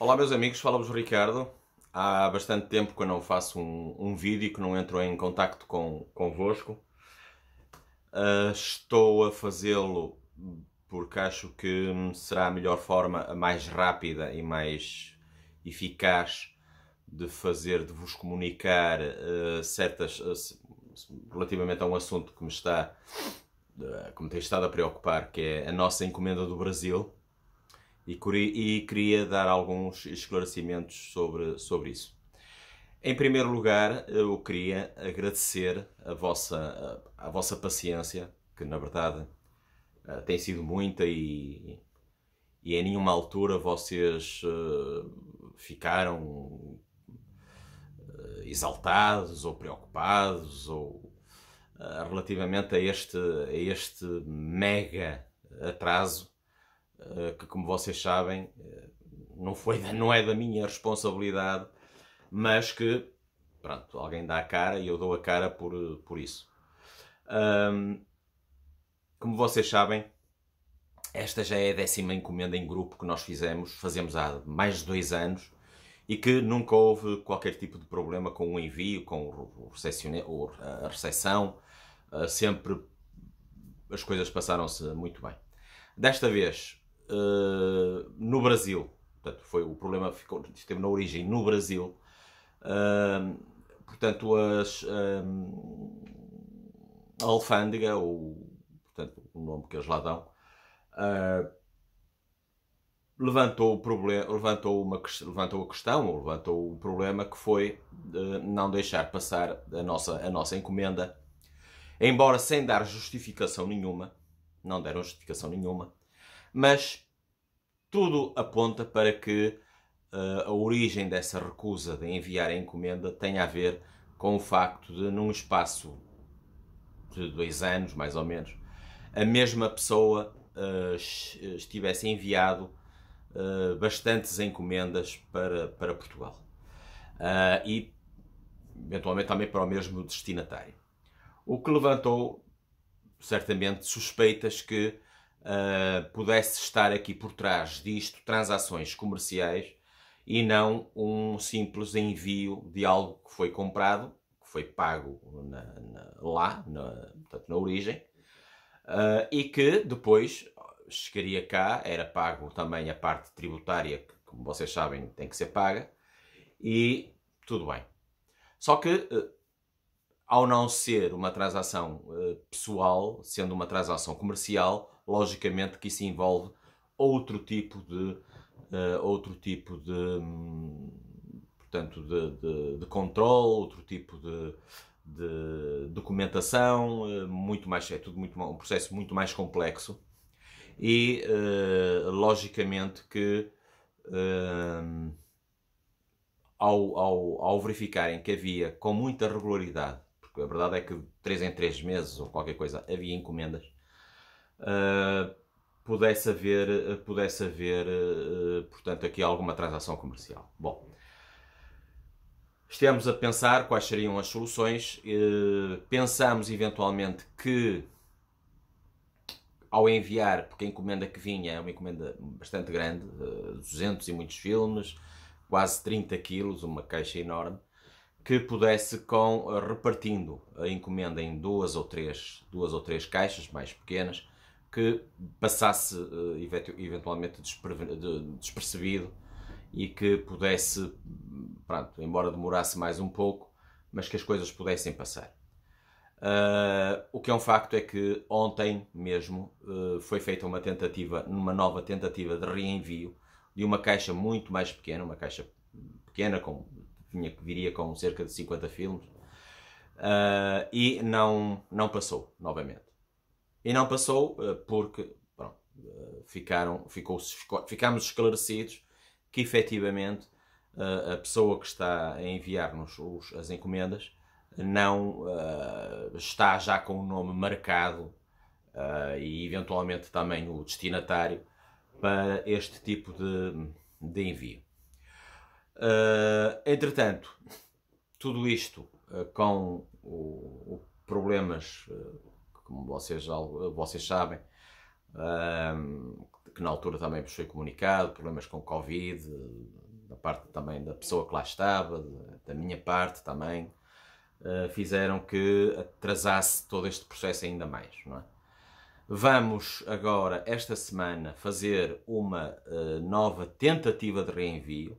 Olá meus amigos, fala-vos Ricardo. Há bastante tempo que eu não faço um, um vídeo, que não entro em contacto com, convosco. Uh, estou a fazê-lo porque acho que será a melhor forma, a mais rápida e mais eficaz de fazer, de vos comunicar uh, certas... Uh, relativamente a um assunto que me está... que me tem estado a preocupar, que é a nossa encomenda do Brasil e, e queria dar alguns esclarecimentos sobre, sobre isso. Em primeiro lugar, eu queria agradecer a vossa, a, a vossa paciência, que na verdade uh, tem sido muita e, e em nenhuma altura vocês uh, ficaram uh, exaltados ou preocupados ou relativamente a este, a este mega atraso eh, que, como vocês sabem, eh, não, foi, não é da minha responsabilidade, mas que, pronto, alguém dá a cara e eu dou a cara por, eh, por isso. Um, como vocês sabem, esta já é a décima encomenda em grupo que nós fizemos, fazemos há mais de dois anos, e que nunca houve qualquer tipo de problema com o envio, com o ou a recepção, sempre as coisas passaram-se muito bem. Desta vez eh, no Brasil. Portanto, foi, o problema ficou, esteve na origem no Brasil. Uh, portanto, as, um, eh, a alfândega, ou portanto, o nome que eles lá dão, uh, levantou, o problema, levantou, uma, levantou a questão, ou levantou o problema que foi não deixar passar a nossa, a nossa encomenda, embora sem dar justificação nenhuma, não deram justificação nenhuma, mas tudo aponta para que uh, a origem dessa recusa de enviar a encomenda tenha a ver com o facto de, num espaço de dois anos, mais ou menos, a mesma pessoa uh, estivesse enviado uh, bastantes encomendas para, para Portugal. e, eventualmente, também para o mesmo destinatário. O que levantou, certamente, suspeitas que eh, pudesse estar aqui por trás disto transações comerciais e não um simples envio de algo que foi comprado, que foi pago na, na, lá, na, portanto, na origem, uh, e que depois chegaria cá, era pago também a parte tributária, que, como vocês sabem, tem que ser paga, e tudo bem. Só que, eh, ao não ser uma transação pessoal, sendo uma transação comercial, logicamente que isso envolve outro tipo de uh, outro tipo de hum, portanto de, de, de controle, outro tipo de, de documentação, uh, muito mais é tudo muito um processo muito mais complexo e uh, logicamente que hum, ao, ao, ao verificarem que havia com muita regularidade, porque a verdade é que 3 em 3 meses ou qualquer coisa havia encomendas, eh, pudesse haver, eh, pudesse haver uh, portanto, aqui alguma transação comercial. Bom, estivemos a pensar quais seriam as soluções, uh, eventualmente que ao enviar, porque a encomenda que vinha é uma encomenda bastante grande, 200 e muitos filmes, quase 30 quilos, uma caixa enorme, que pudesse com repartindo a encomenda em duas ou três, duas ou três caixas mais pequenas, que passasse eh, eventualmente despercebido e que pudesse, pronto, embora demorasse mais um pouco, mas que as coisas pudessem passar. Uh, o que é um facto é que ontem mesmo uh, foi feita uma tentativa, uma nova tentativa de reenvio de uma caixa muito mais pequena, uma caixa pequena com vinha, viria com cerca de 50 filmes uh, e não não passou novamente. E não passou eh, porque bom, eh, ficaram, ficou, ficámos esclarecidos que efetivamente eh, a pessoa que está a enviar-nos as encomendas não uh, está já com o nome marcado uh, e eventualmente também o destinatário para este tipo de, de envio. Uh, entretanto, tudo isto com o, o problemas como vocês, vocês sabem, que na altura também vos foi comunicado, problemas com Covid, da parte também da pessoa que lá estava, da minha parte também, ah, fizeram que atrasasse todo este processo ainda mais. Não é? Vamos agora, esta semana, fazer uma ah, nova tentativa de reenvio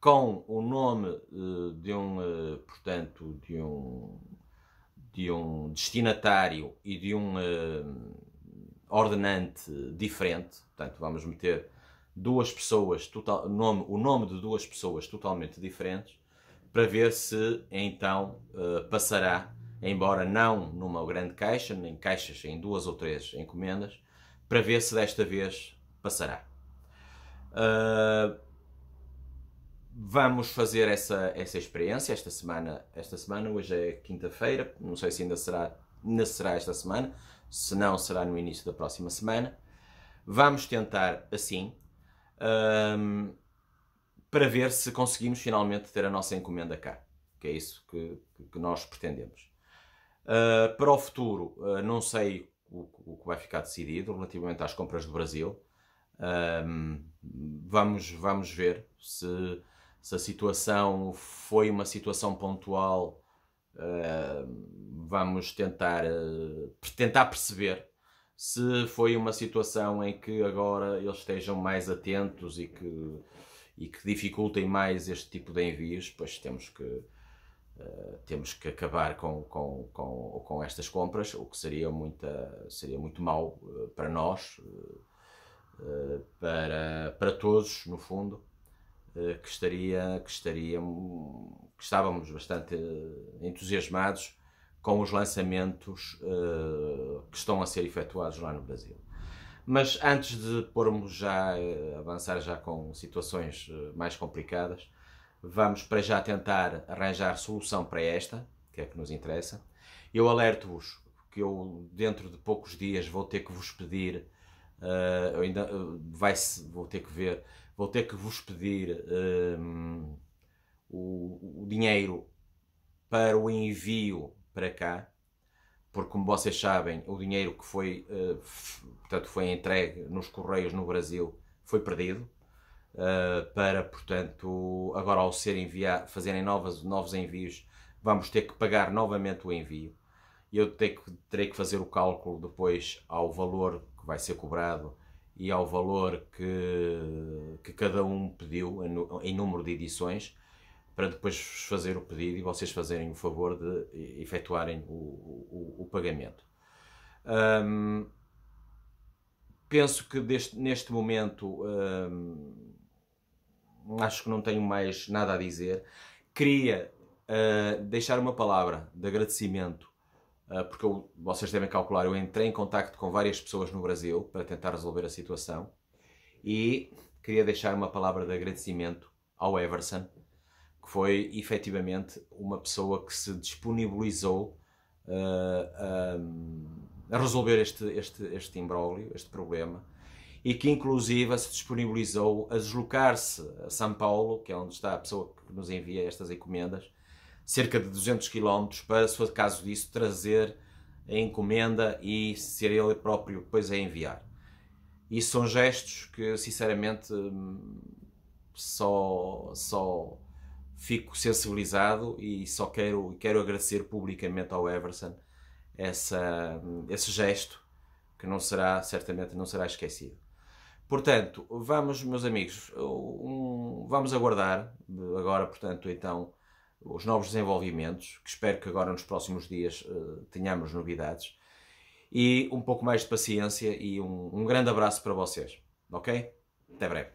com o nome ah, de um, portanto, de um de um destinatário e de um uh, ordenante diferente, portanto, vamos meter duas pessoas, total, nome, o nome de duas pessoas totalmente diferentes, para ver se então uh, passará, embora não numa grande caixa, nem caixas, em duas ou três encomendas, para ver se desta vez passará. Uh, vamos fazer essa, essa experiência esta semana. Esta semana, hoje é quinta-feira, não sei se ainda será, ainda será esta semana, se não será no início da próxima semana. Vamos tentar assim um, para ver se conseguimos finalmente ter a nossa encomenda cá, que é isso que, que nós pretendemos. Uh, para o futuro, uh, não sei o, o, que vai ficar decidido relativamente às compras do Brasil. Hum, vamos, vamos ver se se a situação foi uma situação pontual, eh, vamos tentar, eh, tentar perceber se foi uma situação em que agora eles estejam mais atentos e que, e que dificultem mais este tipo de envios, pois temos que, Uh, temos que acabar com, com, com, com estas compras, o que seria, muita, seria muito mau uh, para nós, uh, para, para todos, no fundo. Eh, que estaria, que estaria, que estávamos bastante eh, entusiasmados com os lançamentos eh, que estão a ser efetuados lá no Brasil. Mas antes de pormos já, avançar já com situações mais complicadas, vamos para já tentar arranjar solução para esta, que é que nos interessa. Eu alerto-vos que eu dentro de poucos dias vou ter que vos pedir Uh, ainda uh, eh, vai vou ter que ver, vou ter que vos pedir um, eh, o, o, dinheiro para o envio para cá, porque como vocês sabem, o dinheiro que foi, uh, portanto, foi entregue nos correios no Brasil foi perdido. Uh, para, portanto, agora ao ser enviar, fazerem novas, novos envios, vamos ter que pagar novamente o envio. Eu terei que fazer o cálculo depois ao valor que vai ser cobrado e ao valor que, que cada um pediu em número de edições, para depois fazer o pedido e vocês fazerem o favor de efetuarem o, o, o pagamento. penso que deste, neste momento acho que não tenho mais nada a dizer. Queria uh, deixar uma palavra de agradecimento ah, porque eu, vocês devem calcular, eu entrei em contacto com várias pessoas no Brasil para tentar resolver a situação e queria deixar uma palavra de agradecimento ao Everson, que foi efetivamente uma pessoa que se disponibilizou uh, a resolver este, este, este imbróglio, este problema, e que inclusive se disponibilizou a deslocar-se a São Paulo, que é onde está a pessoa que nos envia estas encomendas, cerca de 200 km para, se for caso disso, trazer a encomenda e ser ele próprio depois a enviar. Isso são gestos que, sinceramente, só, só fico sensibilizado e só quero, quero agradecer publicamente ao Everson essa, esse gesto que não será, certamente, não será esquecido. Portanto, vamos, meus amigos, um, vamos aguardar agora, portanto, então, os novos desenvolvimentos, que espero que agora nos próximos dias eh, tenhamos novidades, e um pouco mais de paciência e um, um grande abraço para vocês, ok? Até breve.